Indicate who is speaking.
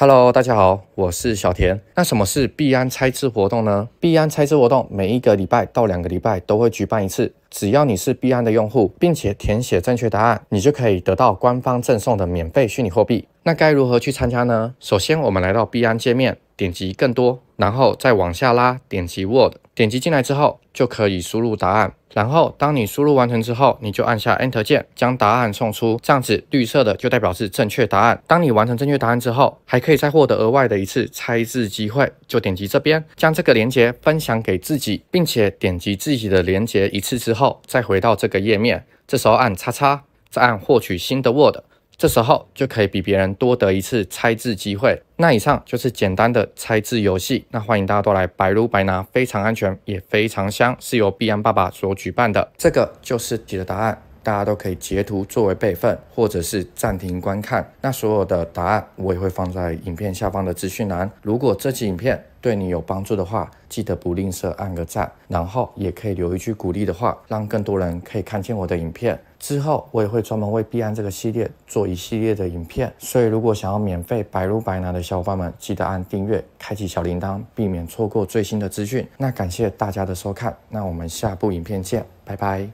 Speaker 1: Hello，大家好，我是小田。那什么是币安拆词活动呢？币安拆词活动每一个礼拜到两个礼拜都会举办一次，只要你是币安的用户，并且填写正确答案，你就可以得到官方赠送的免费虚拟货币。那该如何去参加呢？首先，我们来到币安界面，点击更多，然后再往下拉，点击 Word。点击进来之后就可以输入答案，然后当你输入完成之后，你就按下 Enter 键将答案送出，这样子绿色的就代表是正确答案。当你完成正确答案之后，还可以再获得额外的一次猜字机会，就点击这边将这个链接分享给自己，并且点击自己的链接一次之后再回到这个页面，这时候按叉叉再按获取新的 Word。这时候就可以比别人多得一次猜字机会。那以上就是简单的猜字游戏。那欢迎大家都来白撸白拿，非常安全也非常香，是由必安爸爸所举办的。这个就是题的答案。大家都可以截图作为备份，或者是暂停观看。那所有的答案我也会放在影片下方的资讯栏。如果这期影片对你有帮助的话，记得不吝啬按个赞，然后也可以留一句鼓励的话，让更多人可以看见我的影片。之后我也会专门为避案这个系列做一系列的影片。所以如果想要免费白露白拿的小伙伴们，记得按订阅，开启小铃铛，避免错过最新的资讯。那感谢大家的收看，那我们下部影片见，拜拜。